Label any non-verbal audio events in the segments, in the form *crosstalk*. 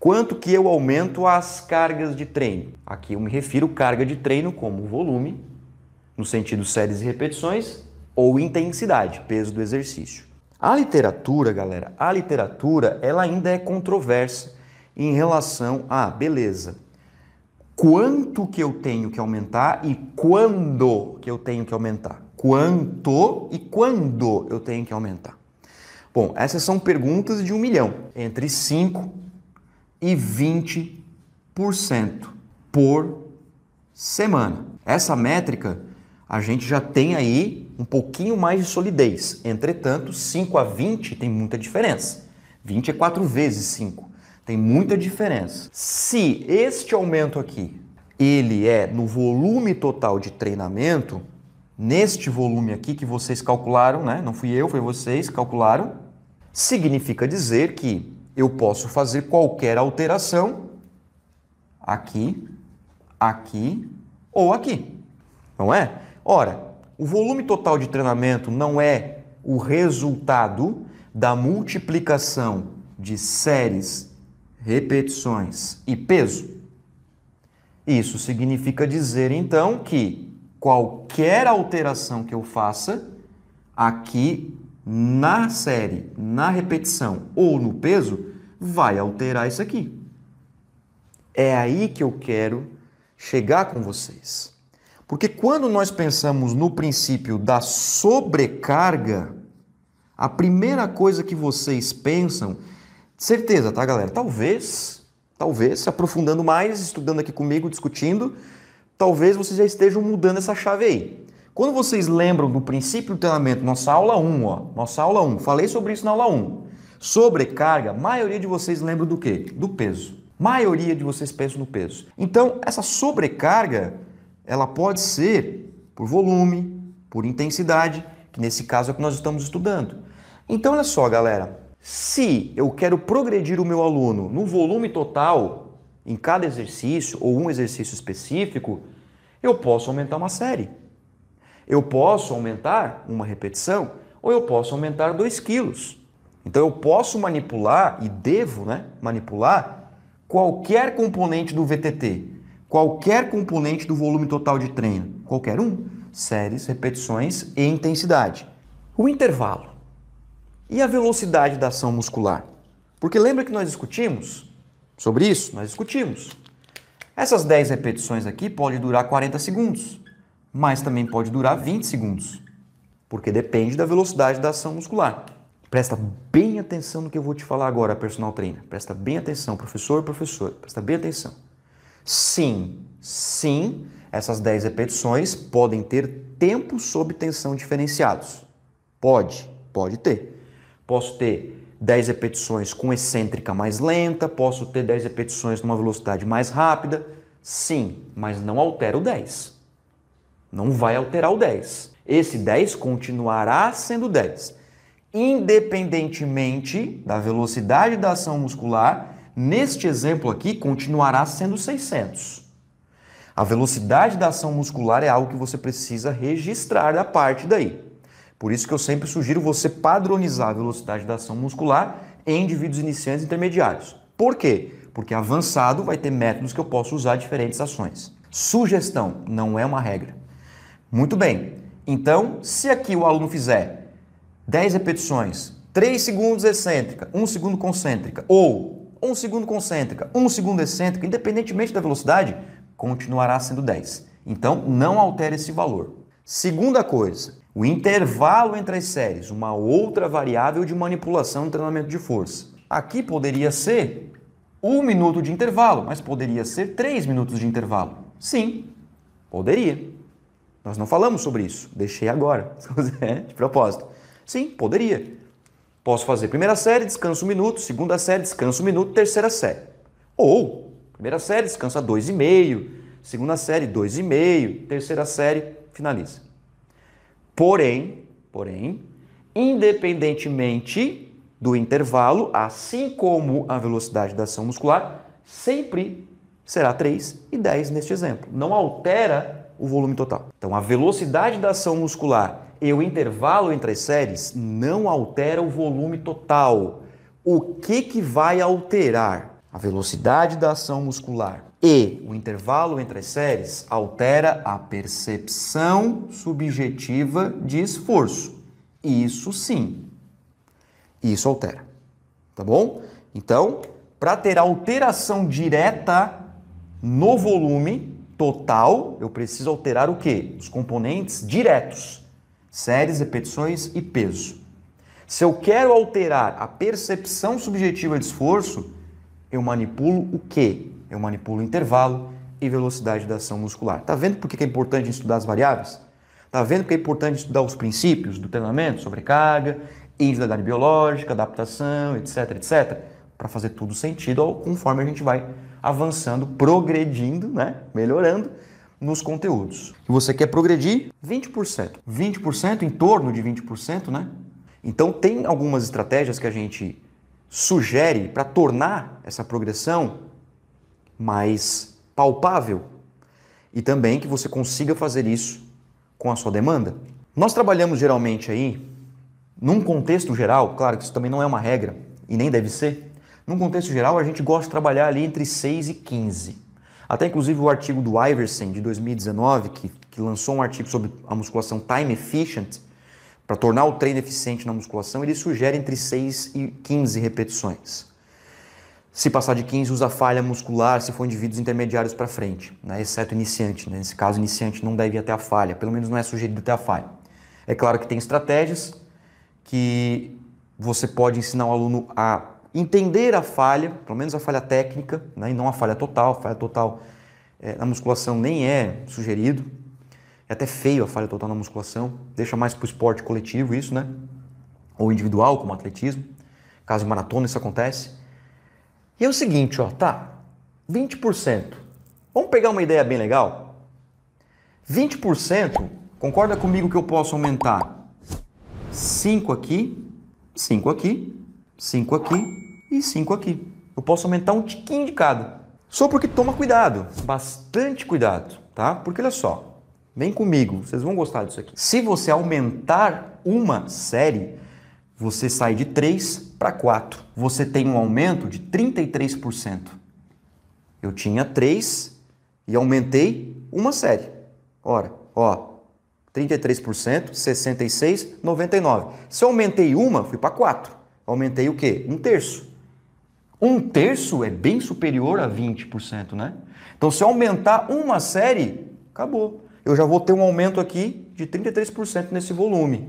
Quanto que eu aumento as cargas de treino? Aqui eu me refiro carga de treino como volume, no sentido séries e repetições, ou intensidade, peso do exercício. A literatura, galera, a literatura, ela ainda é controversa em relação a, beleza, quanto que eu tenho que aumentar e quando que eu tenho que aumentar. Quanto e quando eu tenho que aumentar. Bom, essas são perguntas de um milhão, entre 5 e 20% por semana. Essa métrica a gente já tem aí um pouquinho mais de solidez. Entretanto, 5 a 20 tem muita diferença. 20 é 4 vezes 5. Tem muita diferença. Se este aumento aqui ele é no volume total de treinamento, neste volume aqui que vocês calcularam, né? Não fui eu, foi vocês calcularam. Significa dizer que eu posso fazer qualquer alteração aqui, aqui ou aqui, não é? Ora, o volume total de treinamento não é o resultado da multiplicação de séries, repetições e peso. Isso significa dizer então que qualquer alteração que eu faça aqui na série, na repetição ou no peso, vai alterar isso aqui. É aí que eu quero chegar com vocês. Porque quando nós pensamos no princípio da sobrecarga, a primeira coisa que vocês pensam, certeza, tá, galera? Talvez, talvez, se aprofundando mais, estudando aqui comigo, discutindo, talvez vocês já estejam mudando essa chave aí. Quando vocês lembram do princípio do treinamento, nossa aula 1, ó, nossa aula 1, falei sobre isso na aula 1. Sobrecarga, maioria de vocês lembra do quê? Do peso. Maioria de vocês pensa no peso. Então, essa sobrecarga, ela pode ser por volume, por intensidade, que nesse caso é o que nós estamos estudando. Então, olha só, galera. Se eu quero progredir o meu aluno no volume total, em cada exercício ou um exercício específico, eu posso aumentar uma série. Eu posso aumentar uma repetição ou eu posso aumentar 2 quilos. Então eu posso manipular e devo né, manipular qualquer componente do VTT, qualquer componente do volume total de treino, qualquer um, séries, repetições e intensidade. O intervalo e a velocidade da ação muscular. Porque lembra que nós discutimos sobre isso? Nós discutimos. Essas 10 repetições aqui podem durar 40 segundos, mas também pode durar 20 segundos, porque depende da velocidade da ação muscular. Presta bem atenção no que eu vou te falar agora, personal trainer. Presta bem atenção, professor, professor, presta bem atenção. Sim, sim, essas 10 repetições podem ter tempos sob tensão diferenciados. Pode, pode ter. Posso ter 10 repetições com excêntrica mais lenta, posso ter 10 repetições numa velocidade mais rápida. Sim, mas não altera o 10. Não vai alterar o 10. Esse 10 continuará sendo 10 independentemente da velocidade da ação muscular, neste exemplo aqui, continuará sendo 600. A velocidade da ação muscular é algo que você precisa registrar da parte daí. Por isso que eu sempre sugiro você padronizar a velocidade da ação muscular em indivíduos iniciantes e intermediários. Por quê? Porque avançado vai ter métodos que eu posso usar diferentes ações. Sugestão não é uma regra. Muito bem. Então, se aqui o aluno fizer 10 repetições, 3 segundos excêntrica, 1 segundo concêntrica, ou 1 segundo concêntrica, 1 segundo excêntrica, independentemente da velocidade, continuará sendo 10. Então, não altere esse valor. Segunda coisa, o intervalo entre as séries, uma outra variável de manipulação no treinamento de força. Aqui poderia ser um minuto de intervalo, mas poderia ser três minutos de intervalo. Sim, poderia. Nós não falamos sobre isso, deixei agora, *laughs* é, de propósito. Sim, poderia. Posso fazer primeira série, descanso um minuto, segunda série, descanso um minuto, terceira série. Ou, primeira série, descansa dois e meio, segunda série, dois e meio, terceira série, finaliza. Porém, porém, independentemente do intervalo, assim como a velocidade da ação muscular, sempre será 3 e 10 neste exemplo. Não altera o volume total. Então, a velocidade da ação muscular e o intervalo entre as séries não altera o volume total. O que, que vai alterar? A velocidade da ação muscular. E o intervalo entre as séries altera a percepção subjetiva de esforço. Isso sim. Isso altera. Tá bom? Então, para ter alteração direta no volume total, eu preciso alterar o quê? Os componentes diretos séries, repetições e peso. Se eu quero alterar a percepção subjetiva de esforço, eu manipulo o quê? Eu manipulo o intervalo e velocidade da ação muscular. Tá vendo por que é importante estudar as variáveis? Tá vendo que é importante estudar os princípios do treinamento, sobrecarga, individualidade biológica, adaptação, etc, etc, para fazer tudo sentido conforme a gente vai avançando, progredindo, né? melhorando nos conteúdos. E você quer progredir 20%. 20%, em torno de 20%, né? Então, tem algumas estratégias que a gente sugere para tornar essa progressão mais palpável e também que você consiga fazer isso com a sua demanda. Nós trabalhamos geralmente aí, num contexto geral, claro que isso também não é uma regra e nem deve ser, num contexto geral a gente gosta de trabalhar ali entre 6 e 15. Até inclusive o artigo do Iverson de 2019, que, que lançou um artigo sobre a musculação time efficient, para tornar o treino eficiente na musculação, ele sugere entre 6 e 15 repetições. Se passar de 15, usa falha muscular se for indivíduos intermediários para frente, né? exceto iniciante. Né? Nesse caso, iniciante não deve ir até a falha, pelo menos não é sugerido até a falha. É claro que tem estratégias que você pode ensinar o aluno a entender a falha, pelo menos a falha técnica, né, e não a falha total. A falha total é, na musculação nem é sugerido. É até feio a falha total na musculação. Deixa mais para o esporte coletivo isso, né? Ou individual, como atletismo. Caso de maratona, isso acontece. E é o seguinte, ó, tá? 20%. Vamos pegar uma ideia bem legal? 20%, concorda comigo que eu posso aumentar 5 aqui, 5 aqui, 5 aqui e 5 aqui. Eu posso aumentar um tiquinho de cada. Só porque toma cuidado, bastante cuidado, tá? Porque olha só, vem comigo, vocês vão gostar disso aqui. Se você aumentar uma série, você sai de 3 para 4. Você tem um aumento de 33%. Eu tinha 3 e aumentei uma série. Ora, ó, 33%, 66, 99. Se eu aumentei uma, fui para 4 aumentei o quê? Um terço. Um terço é bem superior a 20%, né? Então, se eu aumentar uma série, acabou. Eu já vou ter um aumento aqui de 33% nesse volume.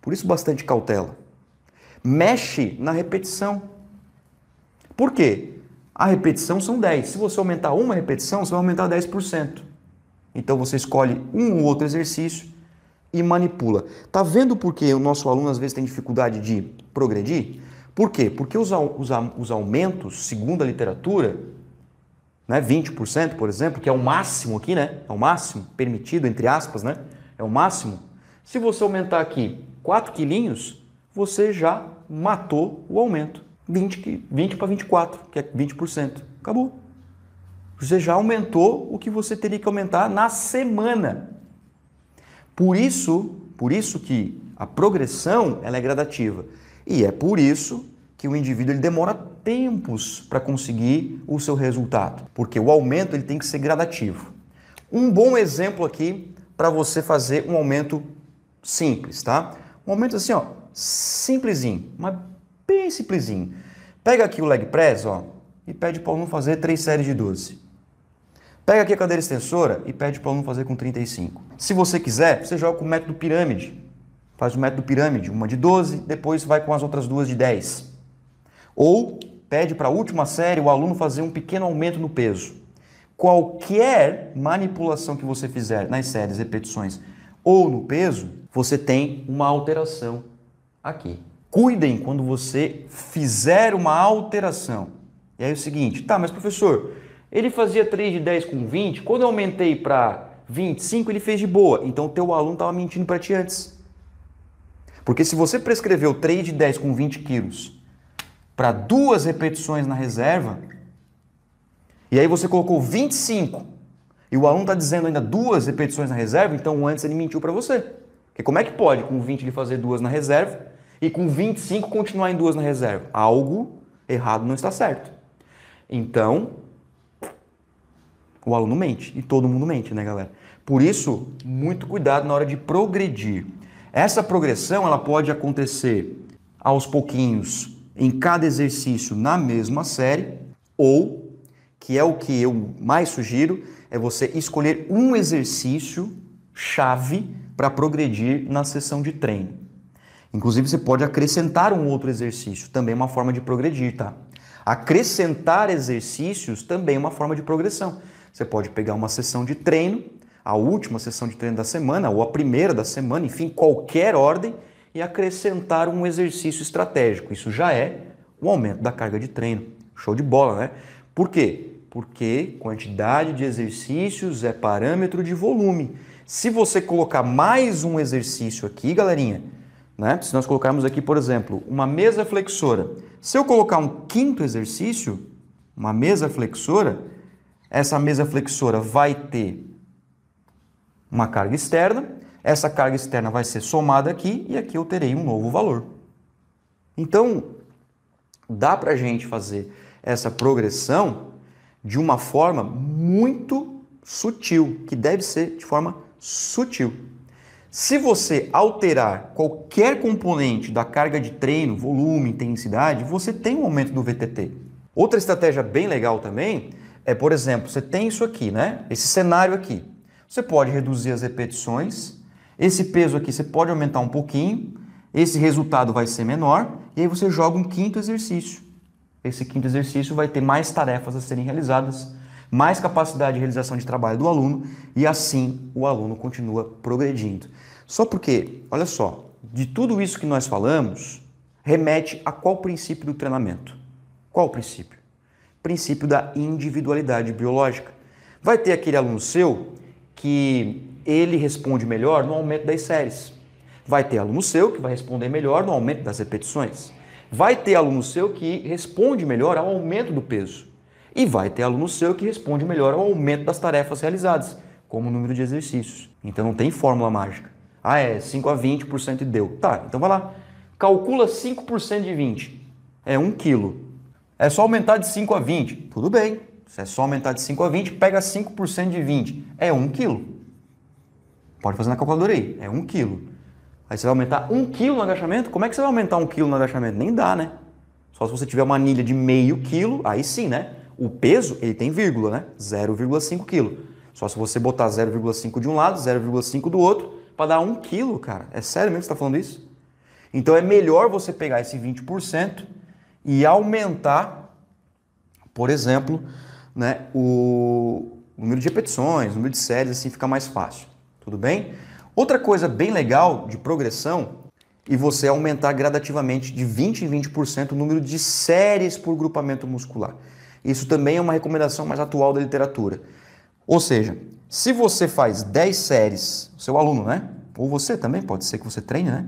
Por isso, bastante cautela. Mexe na repetição. Por quê? A repetição são 10. Se você aumentar uma repetição, você vai aumentar 10%. Então, você escolhe um ou outro exercício e manipula. Tá vendo por que o nosso aluno às vezes tem dificuldade de progredir? Por quê? Porque os, os, os aumentos, segundo a literatura, né, 20%, por exemplo, que é o máximo aqui, né? É o máximo permitido, entre aspas, né? É o máximo. Se você aumentar aqui 4 quilinhos, você já matou o aumento. 20, 20 para 24, que é 20%. Acabou. Você já aumentou o que você teria que aumentar na semana. Por isso, por isso que a progressão ela é gradativa. E é por isso que o indivíduo ele demora tempos para conseguir o seu resultado, porque o aumento ele tem que ser gradativo. Um bom exemplo aqui para você fazer um aumento simples, tá? Um aumento assim, ó, simplesinho, mas bem simplesinho. Pega aqui o leg press, ó, e pede para o aluno fazer três séries de 12. Pega aqui a cadeira extensora e pede para o aluno fazer com 35. Se você quiser, você joga com o método pirâmide faz o método pirâmide, uma de 12, depois vai com as outras duas de 10. Ou pede para a última série o aluno fazer um pequeno aumento no peso. Qualquer manipulação que você fizer nas séries, repetições ou no peso, você tem uma alteração aqui. Cuidem quando você fizer uma alteração. E aí é o seguinte, tá, mas professor, ele fazia 3 de 10 com 20, quando eu aumentei para 25, ele fez de boa. Então o teu aluno estava mentindo para ti antes. Porque se você prescreveu 3 de 10 com 20 quilos para duas repetições na reserva, e aí você colocou 25 e o aluno está dizendo ainda duas repetições na reserva, então antes ele mentiu para você. Porque como é que pode com 20 ele fazer duas na reserva e com 25 continuar em duas na reserva? Algo errado não está certo. Então, o aluno mente e todo mundo mente, né, galera? Por isso, muito cuidado na hora de progredir. Essa progressão ela pode acontecer aos pouquinhos em cada exercício na mesma série ou que é o que eu mais sugiro é você escolher um exercício chave para progredir na sessão de treino. Inclusive, você pode acrescentar um outro exercício, também uma forma de progredir, tá? Acrescentar exercícios também é uma forma de progressão. Você pode pegar uma sessão de treino a última sessão de treino da semana ou a primeira da semana, enfim, qualquer ordem, e acrescentar um exercício estratégico. Isso já é o aumento da carga de treino. Show de bola, né? Por quê? Porque quantidade de exercícios é parâmetro de volume. Se você colocar mais um exercício aqui, galerinha, né? Se nós colocarmos aqui, por exemplo, uma mesa flexora, se eu colocar um quinto exercício, uma mesa flexora, essa mesa flexora vai ter uma carga externa, essa carga externa vai ser somada aqui e aqui eu terei um novo valor. Então, dá para a gente fazer essa progressão de uma forma muito sutil, que deve ser de forma sutil. Se você alterar qualquer componente da carga de treino, volume, intensidade, você tem um aumento do VTT. Outra estratégia bem legal também é, por exemplo, você tem isso aqui, né? Esse cenário aqui. Você pode reduzir as repetições. Esse peso aqui você pode aumentar um pouquinho. Esse resultado vai ser menor. E aí você joga um quinto exercício. Esse quinto exercício vai ter mais tarefas a serem realizadas, mais capacidade de realização de trabalho do aluno. E assim o aluno continua progredindo. Só porque, olha só, de tudo isso que nós falamos, remete a qual princípio do treinamento? Qual princípio? Princípio da individualidade biológica. Vai ter aquele aluno seu que ele responde melhor no aumento das séries. Vai ter aluno seu que vai responder melhor no aumento das repetições. Vai ter aluno seu que responde melhor ao aumento do peso. E vai ter aluno seu que responde melhor ao aumento das tarefas realizadas, como o número de exercícios. Então não tem fórmula mágica. Ah, é 5 a 20% e deu. Tá, então vai lá. Calcula 5% de 20. É 1 um quilo. É só aumentar de 5 a 20. Tudo bem. Se é só aumentar de 5 a 20, pega 5% de 20. É 1 quilo. Pode fazer na calculadora aí. É 1 quilo. Aí você vai aumentar 1 quilo no agachamento? Como é que você vai aumentar 1 quilo no agachamento? Nem dá, né? Só se você tiver uma anilha de meio quilo, aí sim, né? O peso, ele tem vírgula, né? 0,5 quilo. Só se você botar 0,5 de um lado, 0,5 do outro, para dar 1 quilo, cara. É sério mesmo que você está falando isso? Então é melhor você pegar esse 20% e aumentar, por exemplo, né, o número de repetições, o número de séries, assim fica mais fácil. Tudo bem? Outra coisa bem legal de progressão e você aumentar gradativamente de 20 em 20% o número de séries por grupamento muscular. Isso também é uma recomendação mais atual da literatura. Ou seja, se você faz 10 séries, seu aluno, né? Ou você também, pode ser que você treine, né?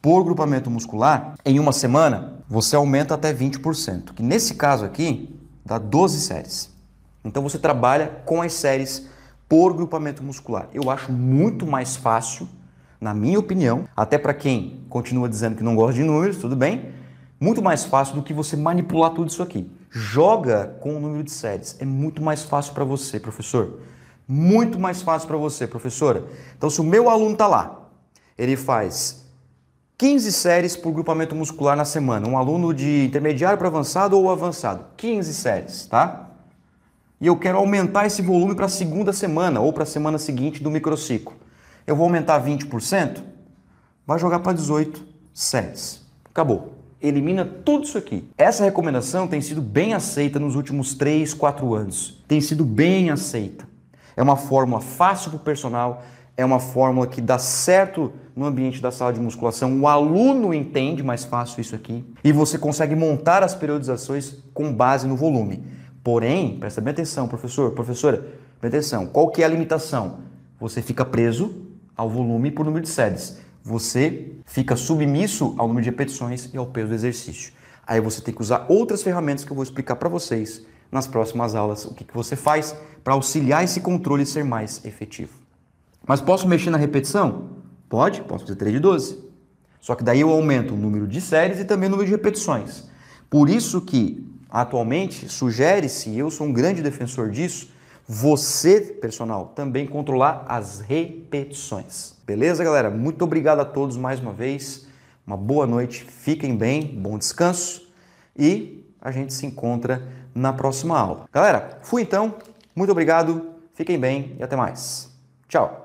Por grupamento muscular, em uma semana, você aumenta até 20%, que nesse caso aqui dá 12 séries. Então você trabalha com as séries por grupamento muscular. Eu acho muito mais fácil, na minha opinião, até para quem continua dizendo que não gosta de números, tudo bem, muito mais fácil do que você manipular tudo isso aqui. Joga com o número de séries. É muito mais fácil para você, professor. Muito mais fácil para você, professora. Então, se o meu aluno está lá, ele faz 15 séries por grupamento muscular na semana. Um aluno de intermediário para avançado ou avançado. 15 séries, tá? e eu quero aumentar esse volume para a segunda semana ou para a semana seguinte do microciclo. Eu vou aumentar 20%? Vai jogar para 18 sets. Acabou. Elimina tudo isso aqui. Essa recomendação tem sido bem aceita nos últimos 3, 4 anos. Tem sido bem aceita. É uma fórmula fácil para o personal, é uma fórmula que dá certo no ambiente da sala de musculação. O aluno entende mais fácil isso aqui e você consegue montar as periodizações com base no volume. Porém, presta bem atenção, professor, professora, bem atenção. Qual que é a limitação? Você fica preso ao volume por número de séries. Você fica submisso ao número de repetições e ao peso do exercício. Aí você tem que usar outras ferramentas que eu vou explicar para vocês nas próximas aulas o que, que você faz para auxiliar esse controle ser mais efetivo. Mas posso mexer na repetição? Pode, posso fazer 3 de 12. Só que daí eu aumento o número de séries e também o número de repetições. Por isso que atualmente, sugere-se, eu sou um grande defensor disso, você, personal, também controlar as repetições. Beleza, galera? Muito obrigado a todos mais uma vez. Uma boa noite, fiquem bem, bom descanso e a gente se encontra na próxima aula. Galera, fui então, muito obrigado, fiquem bem e até mais. Tchau!